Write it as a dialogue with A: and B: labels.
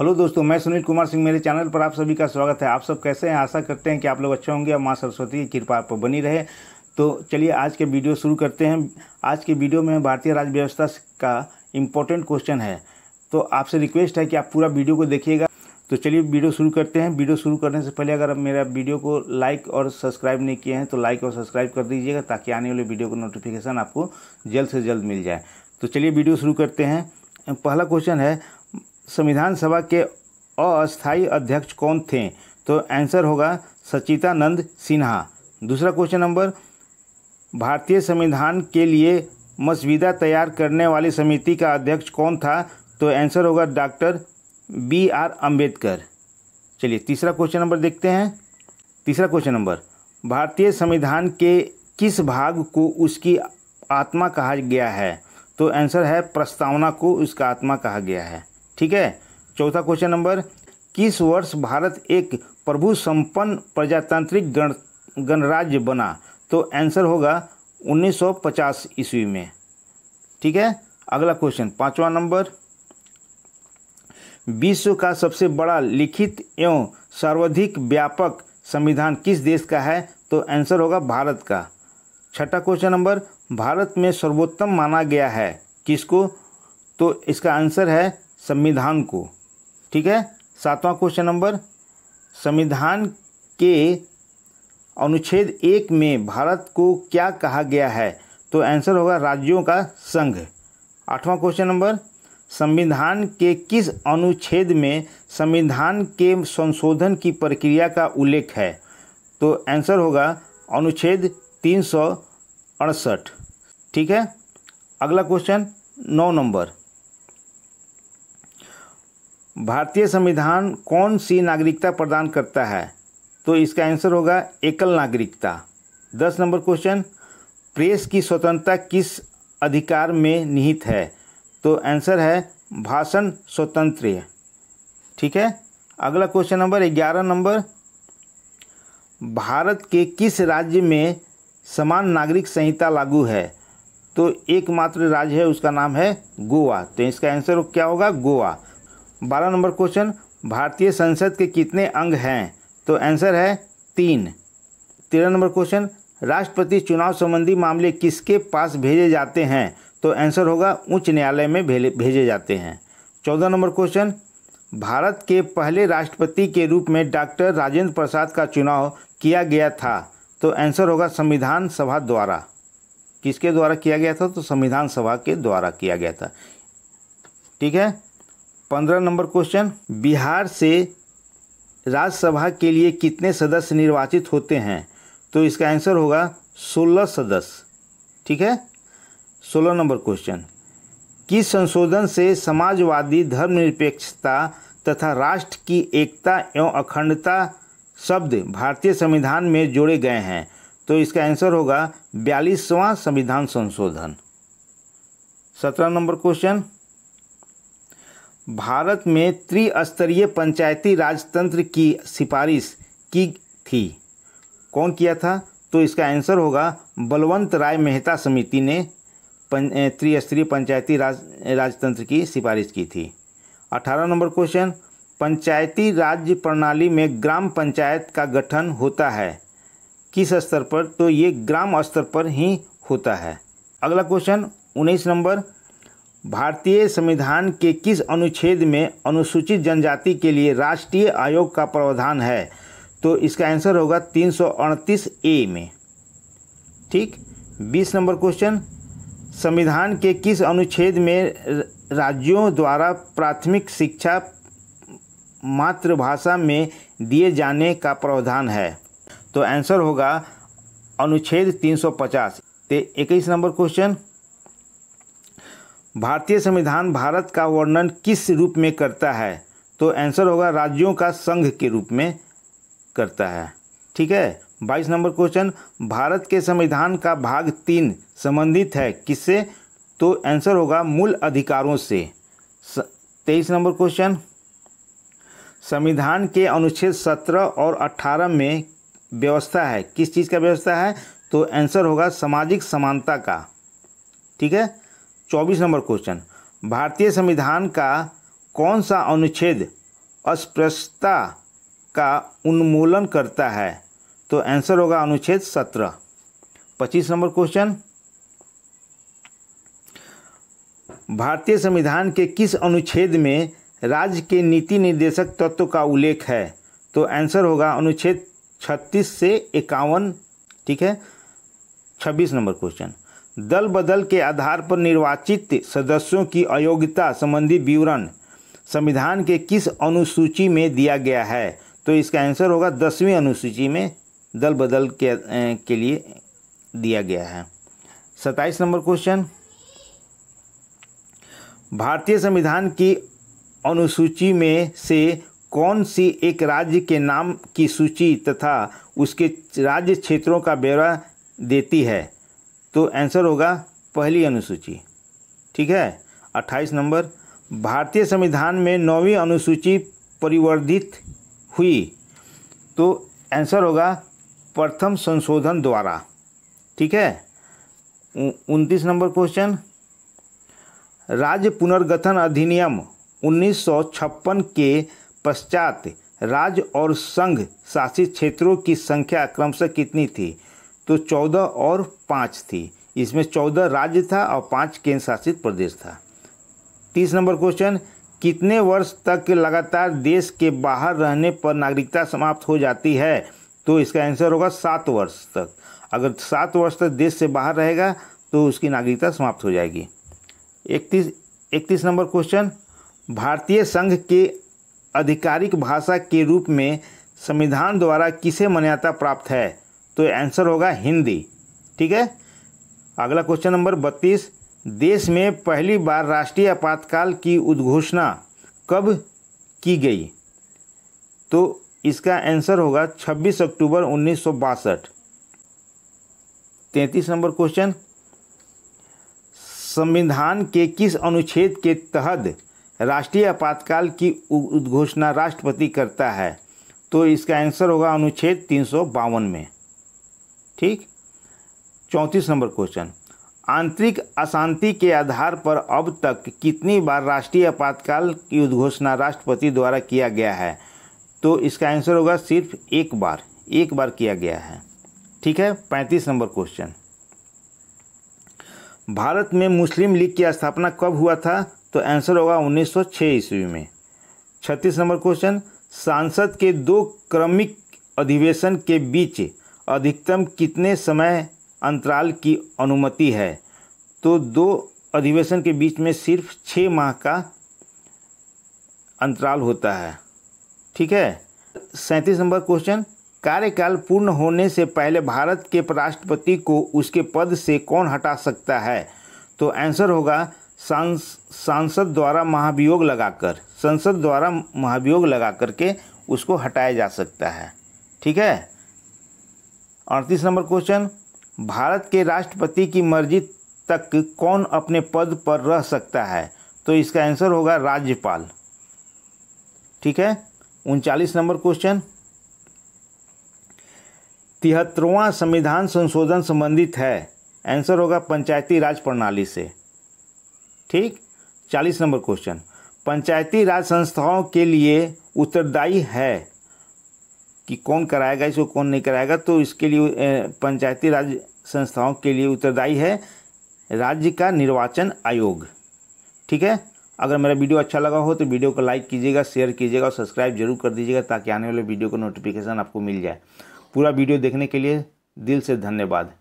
A: hello दोस्तों मैं सुनील कुमार सिंह मेरे चैनल पर आप सभी का स्वागत है आप सब कैसे हैं आशा करते हैं कि आप लोग अच्छे होंगे और माँ सरस्वती की कृपा आप पर बनी रहे तो चलिए आज के वीडियो शुरू करते हैं आज के वीडियो में भारतीय राज्य व्यवस्था का इम्पोर्टेंट क्वेश्चन है तो आपसे रिक्वेस्ट है कि आप पूरा वीडियो को देखिएगा तो चलिए वीडियो शुरू करते हैं वीडियो शुरू करने से पहले अगर आप मेरा वीडियो को लाइक और सब्सक्राइब नहीं किए हैं तो लाइक और सब्सक्राइब कर दीजिएगा ताकि आने वाले वीडियो का नोटिफिकेशन आपको जल्द से जल्द मिल जाए तो चलिए वीडियो शुरू करते हैं पहला क्वेश्चन है संविधान सभा के अस्थायी अध्यक्ष कौन थे तो आंसर होगा सचितानंद सिन्हा दूसरा क्वेश्चन नंबर भारतीय संविधान के लिए मसविदा तैयार करने वाली समिति का अध्यक्ष कौन था तो आंसर होगा डॉक्टर बी आर अम्बेडकर चलिए तीसरा क्वेश्चन नंबर देखते हैं तीसरा क्वेश्चन नंबर भारतीय संविधान के किस भाग को उसकी आत्मा कहा गया है तो आंसर है प्रस्तावना को उसका आत्मा कहा गया है ठीक है चौथा क्वेश्चन नंबर किस वर्ष भारत एक प्रभु संपन्न प्रजातांत्रिक गण गणराज्य बना तो आंसर होगा 1950 ईस्वी में ठीक है अगला क्वेश्चन पांचवा नंबर विश्व का सबसे बड़ा लिखित एवं सर्वाधिक व्यापक संविधान किस देश का है तो आंसर होगा भारत का छठा क्वेश्चन नंबर भारत में सर्वोत्तम माना गया है किसको तो इसका आंसर है संविधान को ठीक है सातवां क्वेश्चन नंबर संविधान के अनुच्छेद एक में भारत को क्या कहा गया है तो आंसर होगा राज्यों का संघ आठवां क्वेश्चन नंबर संविधान के किस अनुच्छेद में संविधान के संशोधन की प्रक्रिया का उल्लेख है तो आंसर होगा अनुच्छेद तीन सौ अड़सठ ठीक है अगला क्वेश्चन नौ नंबर भारतीय संविधान कौन सी नागरिकता प्रदान करता है तो इसका आंसर होगा एकल नागरिकता दस नंबर क्वेश्चन प्रेस की स्वतंत्रता किस अधिकार में निहित है तो आंसर है भाषण स्वतंत्र ठीक है अगला क्वेश्चन नंबर ग्यारह नंबर भारत के किस राज्य में समान नागरिक संहिता लागू है तो एकमात्र राज्य है उसका नाम है गोवा तो इसका आंसर क्या होगा गोवा बारह नंबर क्वेश्चन भारतीय संसद के कितने अंग हैं तो आंसर है तीन तेरह नंबर क्वेश्चन राष्ट्रपति चुनाव संबंधी मामले किसके पास भेजे जाते हैं तो आंसर होगा उच्च न्यायालय में भेजे जाते हैं चौदह नंबर क्वेश्चन भारत के पहले राष्ट्रपति के रूप में डॉक्टर राजेंद्र प्रसाद का चुनाव किया गया था तो आंसर होगा संविधान सभा द्वारा किसके द्वारा किया गया था तो संविधान सभा के द्वारा किया गया था ठीक है पंद्रह नंबर क्वेश्चन बिहार से राज्यसभा के लिए कितने सदस्य निर्वाचित होते हैं तो इसका आंसर होगा सोलह सदस्य ठीक है सोलह नंबर क्वेश्चन किस संशोधन से समाजवादी धर्मनिरपेक्षता तथा राष्ट्र की एकता एवं अखंडता शब्द भारतीय संविधान में जोड़े गए हैं तो इसका आंसर होगा बयालीसवां संविधान संशोधन सत्रह नंबर क्वेश्चन भारत में त्रिस्तरीय पंचायती राजतंत्र की सिफारिश की थी कौन किया था तो इसका आंसर होगा बलवंत राय मेहता समिति ने त्रिस्तरीय पंचायती राज राजतंत्र की सिफारिश की थी अठारह नंबर क्वेश्चन पंचायती राज्य प्रणाली में ग्राम पंचायत का गठन होता है किस स्तर पर तो ये ग्राम स्तर पर ही होता है अगला क्वेश्चन उन्नीस नंबर भारतीय संविधान के किस अनुच्छेद में अनुसूचित जनजाति के लिए राष्ट्रीय आयोग का प्रावधान है तो इसका आंसर होगा तीन ए में ठीक बीस नंबर क्वेश्चन संविधान के किस अनुच्छेद में राज्यों द्वारा प्राथमिक शिक्षा मातृभाषा में दिए जाने का प्रावधान है तो आंसर होगा अनुच्छेद 350 सौ पचास इक्कीस नंबर क्वेश्चन भारतीय संविधान भारत का वर्णन किस रूप में करता है तो आंसर होगा राज्यों का संघ के रूप में करता है ठीक है बाईस नंबर क्वेश्चन भारत के संविधान का भाग तीन संबंधित है किससे तो आंसर होगा मूल अधिकारों से तेईस नंबर क्वेश्चन संविधान के अनुच्छेद सत्रह और अट्ठारह में व्यवस्था है किस चीज़ का व्यवस्था है तो आंसर होगा सामाजिक समानता का ठीक है चौबीस नंबर क्वेश्चन भारतीय संविधान का कौन सा अनुच्छेद अस्पृश्यता का उन्मूलन करता है तो आंसर होगा अनुच्छेद सत्रह पच्चीस नंबर क्वेश्चन भारतीय संविधान के किस अनुच्छेद में राज्य के नीति निर्देशक तत्व का उल्लेख है तो आंसर होगा अनुच्छेद 36 से इक्यावन ठीक है 26 नंबर क्वेश्चन दल बदल के आधार पर निर्वाचित सदस्यों की अयोग्यता संबंधी विवरण संविधान के किस अनुसूची में दिया गया है तो इसका आंसर होगा दसवीं अनुसूची में दल बदल के, के लिए दिया गया है सत्ताईस नंबर क्वेश्चन भारतीय संविधान की अनुसूची में से कौन सी एक राज्य के नाम की सूची तथा उसके राज्य क्षेत्रों का ब्यौरा देती है तो आंसर होगा पहली अनुसूची ठीक है अट्ठाईस नंबर भारतीय संविधान में नौवीं अनुसूची परिवर्धित हुई तो आंसर होगा प्रथम संशोधन द्वारा ठीक है उनतीस नंबर क्वेश्चन राज्य पुनर्गठन अधिनियम 1956 के पश्चात राज्य और संघ शासित क्षेत्रों की संख्या क्रमशः कितनी थी तो चौदह और पाँच थी इसमें चौदह राज्य था और पाँच केंद्र शासित प्रदेश था तीस नंबर क्वेश्चन कितने वर्ष तक लगातार देश के बाहर रहने पर नागरिकता समाप्त हो जाती है तो इसका आंसर होगा सात वर्ष तक अगर सात वर्ष तक देश से बाहर रहेगा तो उसकी नागरिकता समाप्त हो जाएगी इकतीस इकतीस नंबर क्वेश्चन भारतीय संघ के आधिकारिक भाषा के रूप में संविधान द्वारा किसे मान्यता प्राप्त है तो आंसर होगा हिंदी ठीक है अगला क्वेश्चन नंबर बत्तीस देश में पहली बार राष्ट्रीय आपातकाल की उद्घोषणा कब की गई तो इसका आंसर होगा 26 अक्टूबर उन्नीस सौ नंबर क्वेश्चन संविधान के किस अनुच्छेद के तहत राष्ट्रीय आपातकाल की उद्घोषणा राष्ट्रपति करता है तो इसका आंसर होगा अनुच्छेद तीन में ठीक चौंतीस नंबर क्वेश्चन आंतरिक अशांति के आधार पर अब तक कितनी बार राष्ट्रीय आपातकाल की उद्घोषणा राष्ट्रपति द्वारा किया गया है तो इसका आंसर होगा सिर्फ एक बार एक बार किया गया है ठीक है पैंतीस नंबर क्वेश्चन भारत में मुस्लिम लीग की स्थापना कब हुआ था तो आंसर होगा 1906 ईस्वी में छत्तीस नंबर क्वेश्चन सांसद के दो क्रमिक अधिवेशन के बीच अधिकतम कितने समय अंतराल की अनुमति है तो दो अधिवेशन के बीच में सिर्फ छः माह का अंतराल होता है ठीक है सैंतीस नंबर क्वेश्चन कार्यकाल पूर्ण होने से पहले भारत के राष्ट्रपति को उसके पद से कौन हटा सकता है तो आंसर होगा सांस सांसद द्वारा महाभियोग लगाकर संसद द्वारा महाभियोग लगा करके उसको हटाया जा सकता है ठीक है अड़तीस नंबर क्वेश्चन भारत के राष्ट्रपति की मर्जी तक कौन अपने पद पर रह सकता है तो इसका आंसर होगा राज्यपाल ठीक है उनचालीस नंबर क्वेश्चन तिहत्तरवां संविधान संशोधन संबंधित है आंसर होगा पंचायती राज प्रणाली से ठीक चालीस नंबर क्वेश्चन पंचायती राज संस्थाओं के लिए उत्तरदायी है कि कौन कराएगा इसको कौन नहीं कराएगा तो इसके लिए पंचायती राज संस्थाओं के लिए उत्तरदायी है राज्य का निर्वाचन आयोग ठीक है अगर मेरा वीडियो अच्छा लगा हो तो वीडियो को लाइक कीजिएगा शेयर कीजिएगा और सब्सक्राइब जरूर कर दीजिएगा ताकि आने वाले वीडियो का नोटिफिकेशन आपको मिल जाए पूरा वीडियो देखने के लिए दिल से धन्यवाद